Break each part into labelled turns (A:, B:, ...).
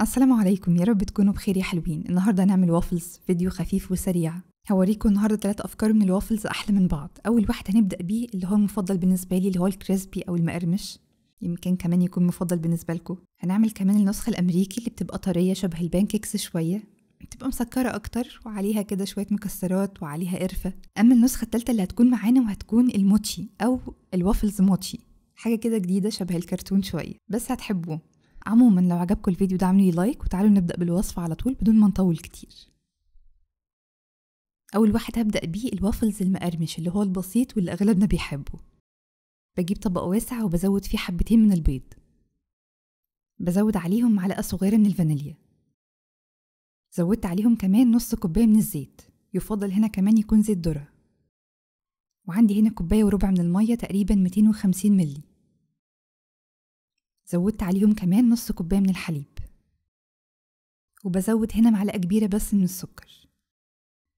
A: السلام عليكم يا رب تكونوا بخير يا حلوين النهارده هنعمل وافلز فيديو خفيف وسريع هوريكم النهارده ثلاث افكار من الوافلز احلى من بعض اول واحد هنبدا بيه اللي هو المفضل بالنسبه لي اللي هو الكريسبي او المقرمش يمكن كمان يكون مفضل بالنسبه لكم هنعمل كمان النسخه الامريكي اللي بتبقى طريه شبه البانكيكس شويه بتبقى مسكرة أكتر وعليها كده شوية مكسرات وعليها قرفة أما النسخة التالتة اللي هتكون معانا وهتكون الموتشي أو الوافلز موتشي حاجة كده جديدة شبه الكرتون شوية بس هتحبوه عموما لو عجبكم الفيديو ده اعملوا لايك وتعالوا نبدأ بالوصفة على طول بدون ما نطول كتير أول واحد هبدأ بيه الوافلز المقرمش اللي هو البسيط واللي أغلبنا بيحبه بجيب طبق واسع وبزود فيه حبتين من البيض بزود عليهم معلقة صغيرة من الفانيليا زودت عليهم كمان نص كوباية من الزيت يفضل هنا كمان يكون زيت ذرة وعندي هنا كوباية وربع من المية تقريبا 250 مللي زودت عليهم كمان نص كوباية من الحليب وبزود هنا معلقة كبيرة بس من السكر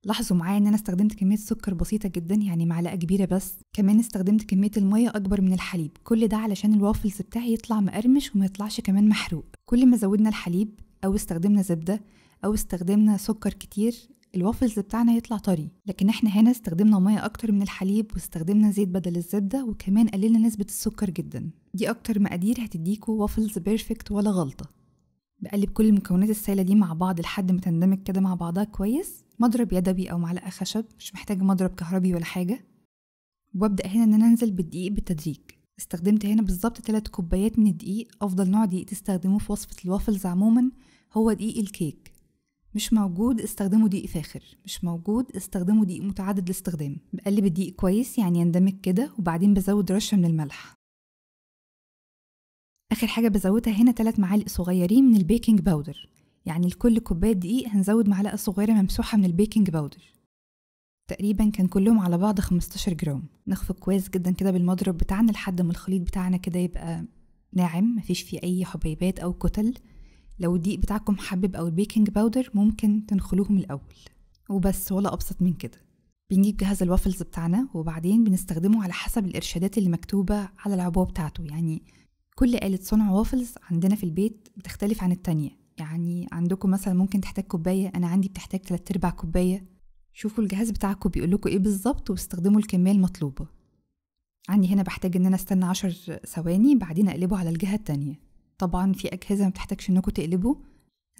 A: لاحظوا معايا ان انا استخدمت كمية سكر بسيطة جدا يعني معلقة كبيرة بس كمان استخدمت كمية المية اكبر من الحليب كل ده علشان الوافلز بتاعي يطلع مقرمش وما يطلعش كمان محروق كل ما زودنا الحليب او استخدمنا زبدة او استخدمنا سكر كتير الوافلز بتاعنا يطلع طري لكن احنا هنا استخدمنا ميه اكتر من الحليب واستخدمنا زيت بدل الزبده وكمان قللنا نسبه السكر جدا دي اكتر مقادير هتديكوا وافلز بيرفكت ولا غلطه بقلب كل المكونات السائله دي مع بعض لحد ما تندمج كده مع بعضها كويس مضرب يدوي او معلقه خشب مش محتاج مضرب كهربي ولا حاجه وابدا هنا ان انا انزل بالدقيق بالتدريج استخدمت هنا بالظبط 3 كوبايات من الدقيق افضل نوع دقيق تستخدموه في وصفه الوافلز عموما هو دقيق الكيك مش موجود استخدمه دقيق فاخر مش موجود استخدمه دقيق متعدد الاستخدام بقلب الدقيق كويس يعني يندمج كده وبعدين بزود رشة من الملح آخر حاجة بزودها هنا تلات معالق صغيرين من البيكنج باودر يعني لكل كوباية دقيق هنزود معلقة صغيرة ممسوحة من البيكنج باودر تقريبا كان كلهم على بعض 15 جرام نخفق كويس جدا كده بالمضرب بتاعنا لحد ما الخليط بتاعنا كده يبقى ناعم مفيش فيه أي حبيبات أو كتل لو الدقيق بتاعكم حبب أو البيكنج باودر ممكن تنخلوهم الأول وبس ولا أبسط من كده بنجيب جهاز الوافلز بتاعنا وبعدين بنستخدمه على حسب الإرشادات اللي مكتوبة على العبوة بتاعته يعني كل آلة صنع وافلز عندنا في البيت بتختلف عن التانية يعني عندكم مثلا ممكن تحتاج كوباية أنا عندي بتحتاج تلات أرباع كوباية شوفوا الجهاز بتاعكم بيقولكوا إيه بالظبط واستخدموا الكمية المطلوبة عندي هنا بحتاج إن أنا أستنى عشر ثواني بعدين أقلبه على الجهة التانية طبعا في أجهزة ما بتحتاجش إنكم تقلبوا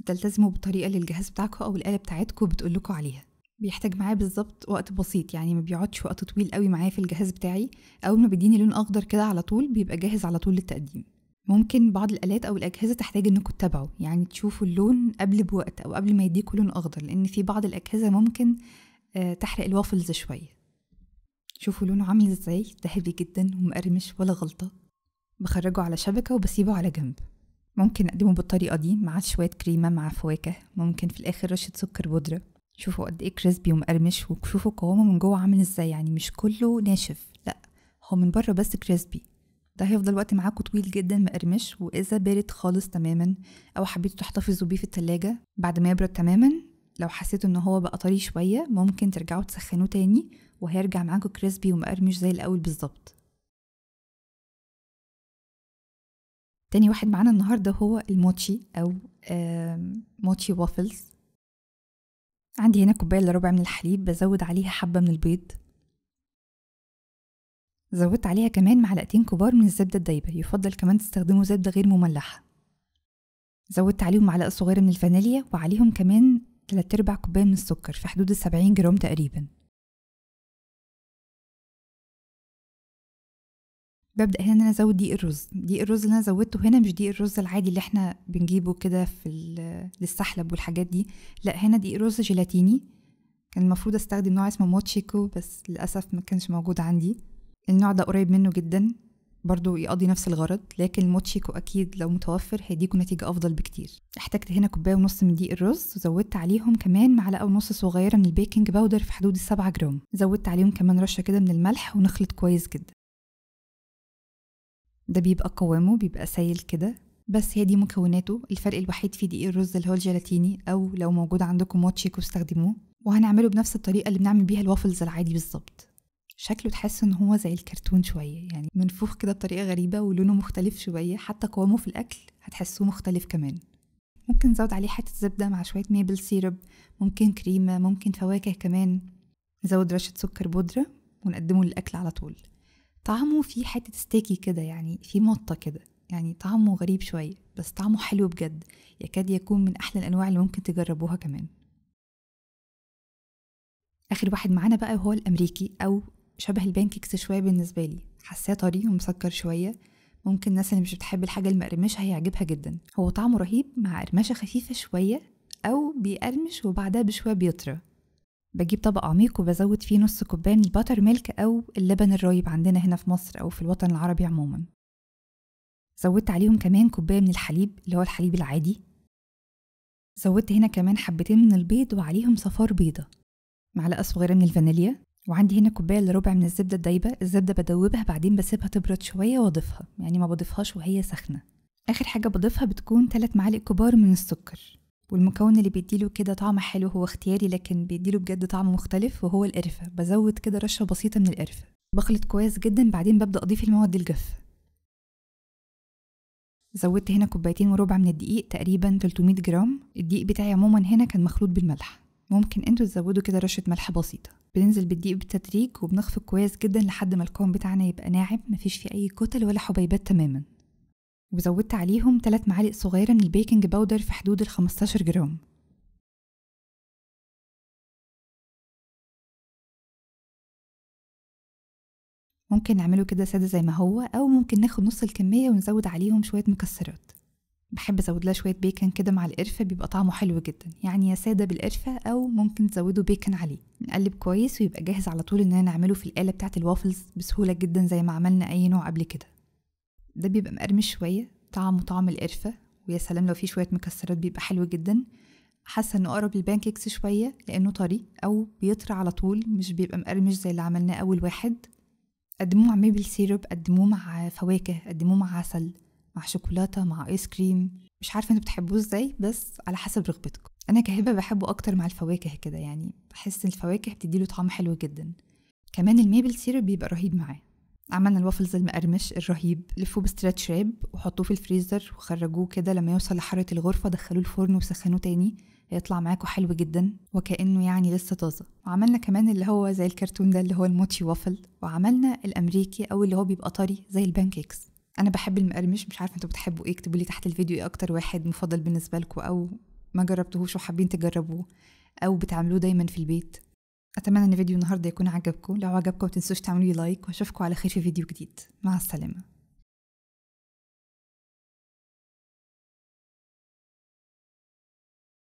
A: تلتزموا بالطريقة اللي الجهاز بتاعكم أو الآلة بتاعتكم بتقولكوا عليها بيحتاج معايا بالظبط وقت بسيط يعني ما بيقعدش وقت طويل قوي معايا في الجهاز بتاعي اول ما بيديني لون اخضر كده على طول بيبقى جاهز على طول للتقديم ممكن بعض الالات او الاجهزه تحتاج انكم تتابعوا يعني تشوفوا اللون قبل بوقت او قبل ما يديكوا لون اخضر لان في بعض الاجهزه ممكن آه، تحرق الوافلز شويه شوفوا لونه عامل ازاي ذهبي جدا ومقرمش ولا غلطه بخرجه على شبكة وبسيبه على جنب ممكن أقدمه بالطريقة دي مع شوية كريمة مع فواكه ممكن في الآخر رشة سكر بودرة شوفوا قد إيه كريسبي ومقرمش وشوفوا قوامه من جوه عامل إزاي يعني مش كله ناشف لأ هو من بره بس كريسبي ده هيفضل وقت معاكوا طويل جدا مقرمش وإذا بارد خالص تماما أو حبيتوا تحتفظوا بيه في التلاجة بعد ما يبرد تماما لو حسيتوا إن هو بقى طري شوية ممكن ترجعوا تسخنوه تاني وهيرجع معاكوا كريسبي ومقرمش زي الأول بالظبط تاني واحد معانا النهاردة هو الموتشي أو موتشي وافلز عندي هنا كوباية إلا ربع من الحليب بزود عليها حبة من البيض زودت عليها كمان معلقتين كبار من الزبدة الدايبة يفضل كمان تستخدموا زبدة غير مملحة زودت عليهم معلقة صغيرة من الفانيليا وعليهم كمان تلات أرباع كوباية من السكر في حدود السبعين جرام تقريباً ببدا هنا ان انا ازود دقيق الرز دقيق الرز اللي انا زودته هنا مش دقيق الرز العادي اللي احنا بنجيبه كده في للسحلب والحاجات دي لا هنا دقيق رز جيلاتيني كان المفروض استخدم نوع اسمه موتشيكو بس للاسف ما كانش موجود عندي النوع ده قريب منه جدا برضو يقضي نفس الغرض لكن الموتشيكو أكيد لو متوفر هيديكوا نتيجة أفضل بكتير احتجت هنا كوباية ونص من دقيق الرز وزودت عليهم كمان معلقة ونص صغيرة من البيكنج باودر في حدود السبعة جرام زودت عليهم كمان رشة كده من الملح ونخلط كويس جدا ده بيبقى قوامه بيبقى سايل كده بس هي دي مكوناته الفرق الوحيد فيه دقيق الرز اللي هو الجيلاتيني او لو موجود عندكم موتشيكو استخدموه وهنعمله بنفس الطريقه اللي بنعمل بيها الوافلز العادي بالظبط شكله تحس ان هو زي الكرتون شويه يعني منفوخ كده بطريقه غريبه ولونه مختلف شويه حتى قوامه في الاكل هتحسوه مختلف كمان ممكن نزود عليه حته زبده مع شويه ميبل سيرب ممكن كريمه ممكن فواكه كمان نزود رشه سكر بودره ونقدمه للاكل على طول طعمه في حتة ستيكي كده يعني في مطة كده يعني طعمه غريب شوية بس طعمه حلو بجد يكاد يكون من أحلى الأنواع اللي ممكن تجربوها كمان آخر واحد معانا بقى هو الأمريكي أو شبه البانكيكس شوية بالنسبة لي حاساه طري ومسكر شوية ممكن الناس اللي مش بتحب الحاجة المقرمشة هيعجبها جدا هو طعمه رهيب مع قرمشة خفيفة شوية أو بيقرمش وبعدها بشوية بيطرى بجيب طبق عميق وبزود فيه نص كوبايه البتر ميلك أو اللبن الرايب عندنا هنا في مصر أو في الوطن العربي عموما زودت عليهم كمان كوباية من الحليب اللي هو الحليب العادي زودت هنا كمان حبتين من البيض وعليهم صفار بيضة معلقة صغيرة من الفانيليا وعندي هنا كوباية لربع ربع من الزبدة الدايبة الزبدة بدوبها بعدين بسيبها تبرد شوية وأضيفها يعني ما بضيفهاش وهي سخنة آخر حاجة بضيفها بتكون تلات معالق كبار من السكر والمكون اللي بيديله كده طعم حلو هو اختياري لكن بيديله بجد طعم مختلف وهو القرفة بزود كده رشة بسيطة من القرفة بخلط كويس جدا بعدين ببدأ أضيف المواد الجافة زودت هنا كوبايتين وربع من الدقيق تقريبا 300 جرام الدقيق بتاعي عموما هنا كان مخلوط بالملح ممكن انتوا تزودوا كده رشة ملح بسيطة بننزل بالدقيق بالتدريج وبنخفق كويس جدا لحد ما القوام بتاعنا يبقى ناعم مفيش فيه أي كتل ولا حبيبات تماما وزودت عليهم 3 معالق صغيرة من البيكنج باودر في حدود ال 15 جرام ممكن نعمله كده سادة زي ما هو أو ممكن ناخد نص الكمية ونزود عليهم شوية مكسرات بحب أزود لها شوية بيكن كده مع القرفة بيبقى طعمه حلو جدا يعني يا سادة بالقرفة أو ممكن تزودوا بيكن عليه نقلب كويس ويبقى جاهز على طول إننا نعمله في القالة بتاعة الوافلز بسهولة جدا زي ما عملنا أي نوع قبل كده ده بيبقى مقرمش شوية طعمه طعم القرفة ويا سلام لو فيه شوية مكسرات بيبقى حلو جدا حاسة انه اقرب للبانكيكس شوية لانه طري او بيطرى على طول مش بيبقى مقرمش زي اللي عملناه اول واحد قدموه مع ميبل سيرب قدموه مع فواكه قدموه مع عسل مع شوكولاتة مع ايس كريم مش عارفة انتوا بتحبوه ازاي بس على حسب رغبتكم انا كهبة بحبه اكتر مع الفواكه كده يعني بحس ان الفواكه بتديله طعم حلو جدا كمان الميبل سيرب بيبقى رهيب معاه عملنا الوافلز المقرمش الرهيب لفوه بستريتش راب وحطوه في الفريزر وخرجوه كده لما يوصل لحرارة الغرفة دخلوه الفرن وسخنوه تاني هيطلع معاكوا حلو جدا وكأنه يعني لسه طازة وعملنا كمان اللي هو زي الكرتون ده اللي هو الموتشي وافل وعملنا الأمريكي أو اللي هو بيبقى طري زي البانكيكس أنا بحب المقرمش مش عارفة انتوا بتحبوا ايه اكتبوا لي تحت الفيديو ايه أكتر واحد مفضل بالنسبة لكم أو ما جربتوهوش وحابين تجربوه أو بتعملوه دايما في البيت أتمنى أن فيديو النهاردة يكون عجبكم لو عجبكم تنسوش تعملوا لايك وأشوفكم على خير في فيديو جديد مع السلامة